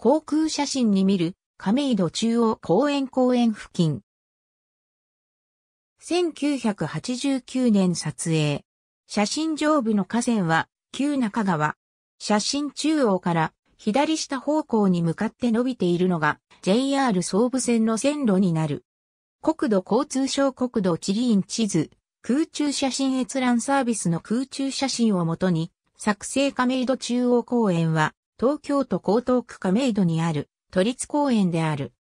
航空写真に見る、亀戸中央公園公園付近。1989年撮影。写真上部の河川は、旧中川。写真中央から左下方向に向かって伸びているのが JR 総武線の線路になる。国土交通省国土地理院地図、空中写真閲覧サービスの空中写真をもとに、作成亀戸中央公園は東京都江東区亀戸にある都立公園である。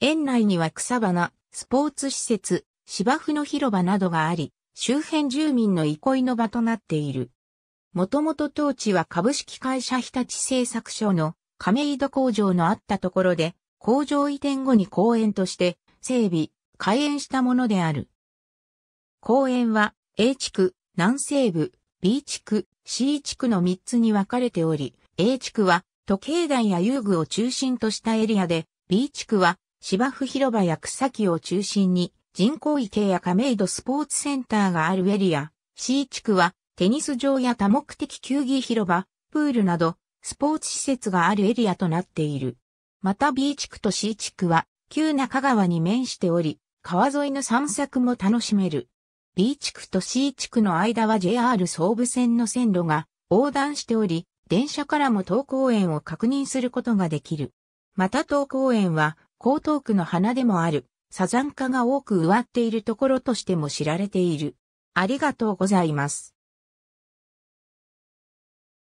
園内には草花、スポーツ施設、芝生の広場などがあり、周辺住民の憩いの場となっている。もともと当地は株式会社日立製作所の亀戸工場のあったところで、工場移転後に公園として整備、開園したものである。公園は A 地区、南西部、B 地区、C 地区の3つに分かれており、A 地区は時計台や遊具を中心としたエリアで、B 地区は芝生広場や草木を中心に人工池や亀戸スポーツセンターがあるエリア。C 地区はテニス場や多目的球技広場、プールなどスポーツ施設があるエリアとなっている。また B 地区と C 地区は旧中川に面しており、川沿いの散策も楽しめる。B 地区と C 地区の間は JR 総武線の線路が横断しており、電車からも東公園を確認することができる。また東公園は、江東区の花でもある、サザンカが多く植わっているところとしても知られている。ありがとうございます。